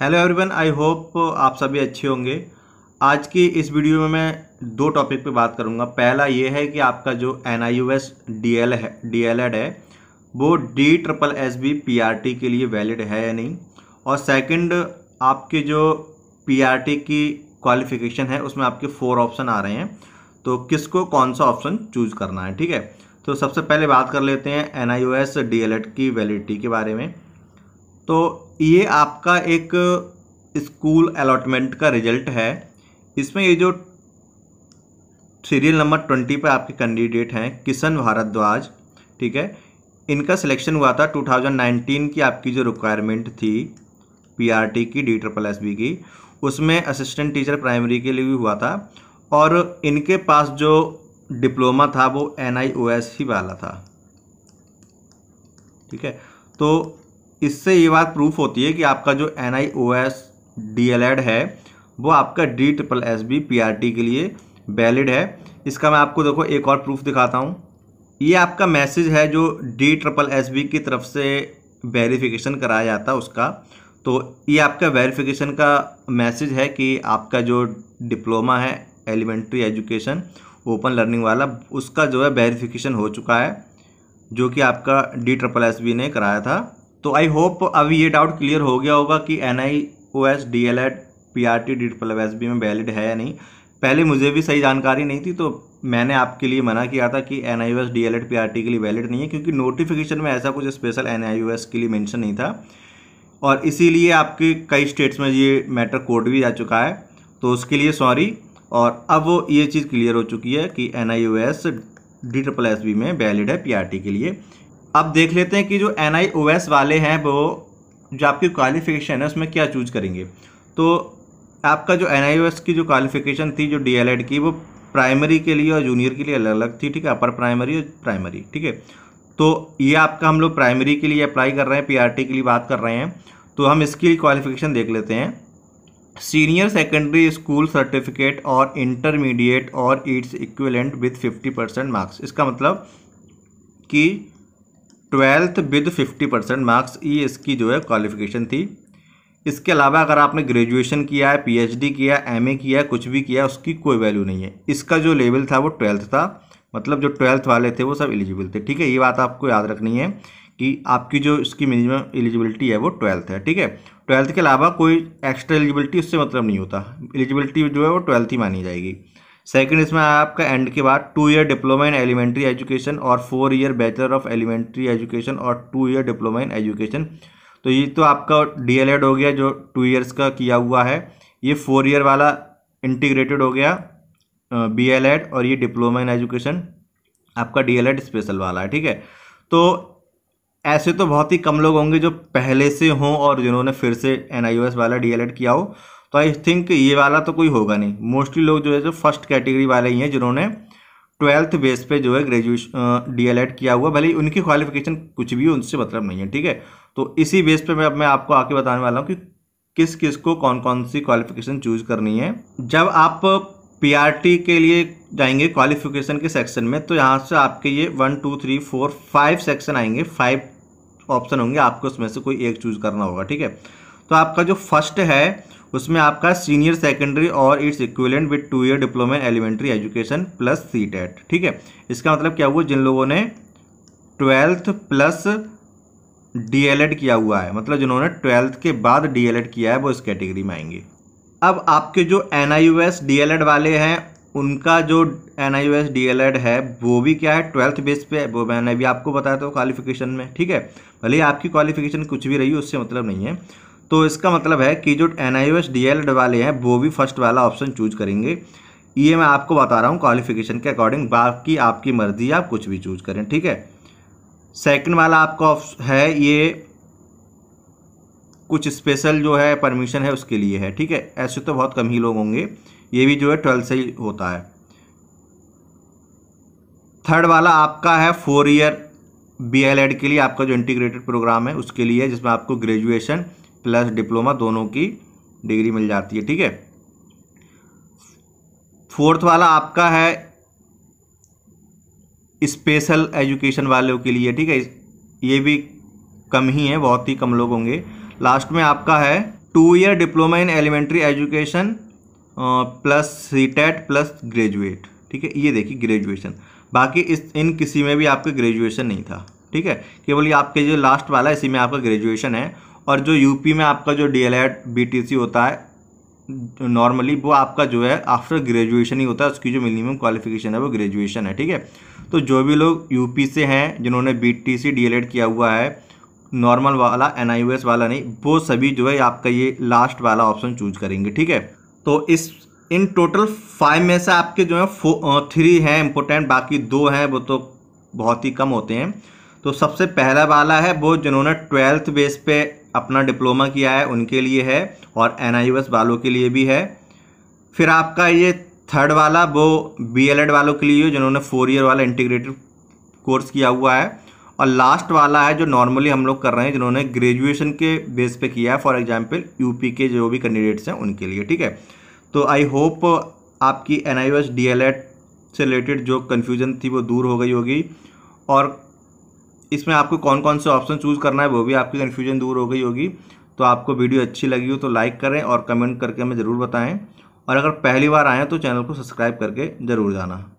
hello everyone I hope आप सभी अच्छे होंगे आज की इस वीडियो में मैं दो टॉपिक पे बात करूंगा पहला ये है कि आपका जो N I U S D L है डी एल एड है वो D triple S B P R T के लिए वैलिड है या नहीं और सेकंड आपके जो पी आर टी की क्वालिफिकेशन है उसमें आपके फोर ऑप्शन आ रहे हैं तो किसको कौन सा ऑप्शन चूज करना है ठीक है तो सबसे पहले बात कर लेते हैं N I U S D L Ed की वैलिडिटी के बारे में तो ये आपका एक स्कूल अलॉटमेंट का रिजल्ट है इसमें ये जो सीरियल नंबर ट्वेंटी पर आपके कैंडिडेट हैं किशन भारद्वाज ठीक है इनका सिलेक्शन हुआ था 2019 की आपकी जो रिक्वायरमेंट थी पीआरटी की डी ट्रपल एस की उसमें असिस्टेंट टीचर प्राइमरी के लिए भी हुआ था और इनके पास जो डिप्लोमा था वो एन ही वाला था ठीक है तो इससे ये बात प्रूफ होती है कि आपका जो N I O S D L Ed है वो आपका D triple S B P R T के लिए वैलिड है इसका मैं आपको देखो एक और प्रूफ दिखाता हूँ ये आपका मैसेज है जो डी ट्रिपल एस बी की तरफ से वेरिफिकेशन कराया जाता है उसका तो ये आपका वेरिफिकेशन का मैसेज है कि आपका जो डिप्लोमा है एलिमेंट्री एजुकेशन ओपन लर्निंग वाला उसका जो है वेरिफिकेशन हो चुका है जो कि आपका डी ट्रिपल एस बी ने कराया था तो आई होप अभी ये डाउट क्लियर हो गया होगा कि N I O S D L Ed P R T D triple S B में वैलिड है या नहीं पहले मुझे भी सही जानकारी नहीं थी तो मैंने आपके लिए मना किया था कि N I O S D L Ed P R T के लिए वैलिड नहीं है क्योंकि नोटिफिकेशन में ऐसा कुछ special N I O S के लिए मैंशन नहीं था और इसीलिए आपके कई स्टेट्स में ये मैटर कोर्ट भी जा चुका है तो उसके लिए सॉरी और अब वो ये चीज़ क्लियर हो चुकी है कि N I O S D triple S B में वैलिड है पी आर टी के लिए अब देख लेते हैं कि जो एन वाले हैं वो जो आपकी क्वालिफिकेशन है उसमें क्या चूज करेंगे तो आपका जो एन की जो क्वालिफिकेशन थी जो डी की वो प्राइमरी के लिए और जूनियर के लिए अलग अलग थी ठीक है अपर प्राइमरी और प्राइमरी ठीक है तो ये आपका हम लोग प्राइमरी के लिए अप्लाई कर रहे हैं पीआरटी के लिए बात कर रहे हैं तो हम इसकी क्वालिफिकेशन देख लेते हैं सीनियर सेकेंडरी स्कूल सर्टिफिकेट और इंटरमीडिएट और it's equivalent with 50 percent marks इसका मतलब कि twelfth with fifty percent marks ये इसकी जो है क्वालिफिकेशन थी इसके अलावा अगर आपने ग्रेजुएशन किया है पीएचडी किया एमए किया कुछ भी किया उसकी कोई वैल्यू नहीं है इसका जो लेवल था वो ट्वेल्थ था मतलब जो ट्वेल्थ वाले थे वो सब एलिजिबल थे ठीक है ये बात आपको याद रखनी है कि आपकी जो इसकी मिनिमम एलिजिबिलिटी है वो ट्वेल्थ है ठीक है ट्वेल्थ के अलावा कोई एक्स्ट्रा एलिजिबिलिटी उससे मतलब नहीं होता एलिजिबिलिटी जो है वो ट्वेल्थ ही मानी जाएगी सेकंड इसमें आया आपका एंड के बाद two year diploma in elementary education और four year bachelor of elementary education और two year diploma in education तो ये तो आपका डीएलएड हो गया जो टू ईयर्स का किया हुआ है ये फोर ईयर वाला इंटीग्रेटेड हो गया एड और ये डिप्लोमा इन एजुकेशन आपका एड स्पेशल वाला है ठीक है तो ऐसे तो बहुत ही कम लोग होंगे जो पहले से हों और जिन्होंने फिर से एन वाला डी किया हो तो आई थिंक ये वाला तो कोई होगा नहीं मोस्टली लोग जो है जो फर्स्ट कैटेगरी वाले ही हैं जिन्होंने ट्वेल्थ बेस पे जो है ग्रेजुएशन डीएलएड किया हुआ भले उनकी क्वालिफिकेशन कुछ भी उनसे मतलब नहीं है ठीक है तो इसी बेस पे मैं अब मैं आपको आके बताने वाला हूँ कि किस किस को कौन कौन सी क्वालिफिकेशन चूज करनी है जब आप पीआरटी के लिए जाएंगे क्वालिफिकेशन के सेक्शन में तो यहाँ से आपके ये one two three four five section आएंगे फाइव ऑप्शन होंगे आपको उसमें से कोई एक चूज करना होगा ठीक है तो आपका जो फर्स्ट है उसमें आपका सीनियर सेकेंडरी और it's equivalent with two year diploma elementary education plus C TET ठीक है इसका मतलब क्या हुआ जिन लोगों ने ट्वेल्थ प्लस डीएलएड किया हुआ है मतलब जिन्होंने ट्वेल्थ के बाद डीएलएड e किया है वो इस कैटेगरी में आएंगे अब आपके जो एन आई डीएलएड वाले हैं उनका जो N I S D L Ed है वो भी क्या है ट्वेल्थ बेस पे वो मैंने अभी आपको बताया था क्वालिफिकेशन में ठीक है भले ही आपकी क्वालिफिकेशन कुछ भी रही उससे मतलब नहीं है तो इसका मतलब है कि जो N I S D L वाले हैं वो भी फर्स्ट वाला ऑप्शन चूज करेंगे ये मैं आपको बता रहा हूँ क्वालिफिकेशन के अकॉर्डिंग बाकी आपकी मर्जी आप कुछ भी चूज करें ठीक है सेकंड वाला आपका है ये कुछ स्पेशल जो है परमिशन है उसके लिए है ठीक है ऐसे तो बहुत कम ही लोग होंगे ये भी जो है ट्वेल्थ से ही होता है थर्ड वाला आपका है four year B L Ed के लिए आपका जो इंटीग्रेटेड प्रोग्राम है उसके लिए जिसमें आपको ग्रेजुएशन प्लस डिप्लोमा दोनों की डिग्री मिल जाती है ठीक है फोर्थ वाला आपका है स्पेशल एजुकेशन वालों के लिए ठीक है ये भी कम ही है बहुत ही कम लोग होंगे लास्ट में आपका है two year diploma in elementary education plus C TET plus graduate ठीक है ये देखिए ग्रेजुएशन बाकी इस इन किसी में भी आपका ग्रेजुएशन नहीं था ठीक है केवल ये आपके जो लास्ट वाला इसी में आपका ग्रेजुएशन है और जो यूपी में आपका जो D L Ed B T C होता है नॉर्मली वो आपका जो है आफ्टर ग्रेजुएशन ही होता है उसकी जो मिनिमम क्वालिफिकेशन है वो ग्रेजुएशन है ठीक है तो जो भी लोग यूपी से हैं जिन्होंने B T C D L Ed किया हुआ है नॉर्मल वाला एन आई एस वाला नहीं वो सभी जो है आपका ये लास्ट वाला ऑप्शन चूज करेंगे ठीक है तो इस इन टोटल फाइव में से आपके जो है थ्री हैं इम्पोर्टेंट बाकी दो हैं वो तो बहुत ही कम होते हैं तो सबसे पहला वाला है वो जिन्होंने ट्वेल्थ बेस पे अपना डिप्लोमा किया है उनके लिए है और एन वालों के लिए भी है फिर आपका ये थर्ड वाला वो बी वालों के लिए जिन्होंने फोर ईयर वाला इंटीग्रेटेड कोर्स किया हुआ है और लास्ट वाला है जो नॉर्मली हम लोग कर रहे हैं जिन्होंने ग्रेजुएशन के बेस पे किया है फॉर एग्जांपल यूपी के जो भी कैंडिडेट्स हैं उनके लिए ठीक है तो आई होप आपकी एन आई से रिलेटेड जो कन्फ्यूज़न थी वो दूर हो गई होगी और इसमें आपको कौन कौन से ऑप्शन चूज़ करना है वो भी आपकी कन्फ्यूजन दूर हो गई होगी तो आपको वीडियो अच्छी लगी हो तो लाइक करें और कमेंट करके हमें ज़रूर बताएँ और अगर पहली बार आएँ तो चैनल को सब्सक्राइब करके ज़रूर जाना